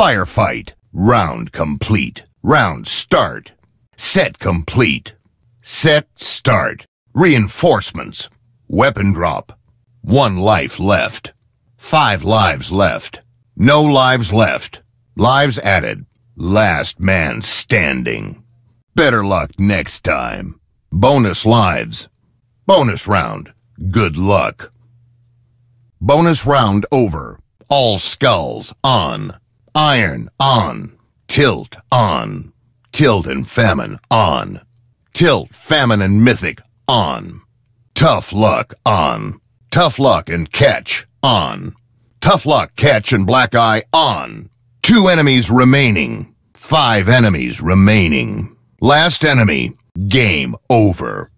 Firefight. Round complete. Round start. Set complete. Set start. Reinforcements. Weapon drop. One life left. Five lives left. No lives left. Lives added. Last man standing. Better luck next time. Bonus lives. Bonus round. Good luck. Bonus round over. All skulls on. Iron on. Tilt on. Tilt and famine on. Tilt, famine and mythic on. Tough luck on. Tough luck and catch on. Tough luck, catch and black eye on. Two enemies remaining. Five enemies remaining. Last enemy. Game over.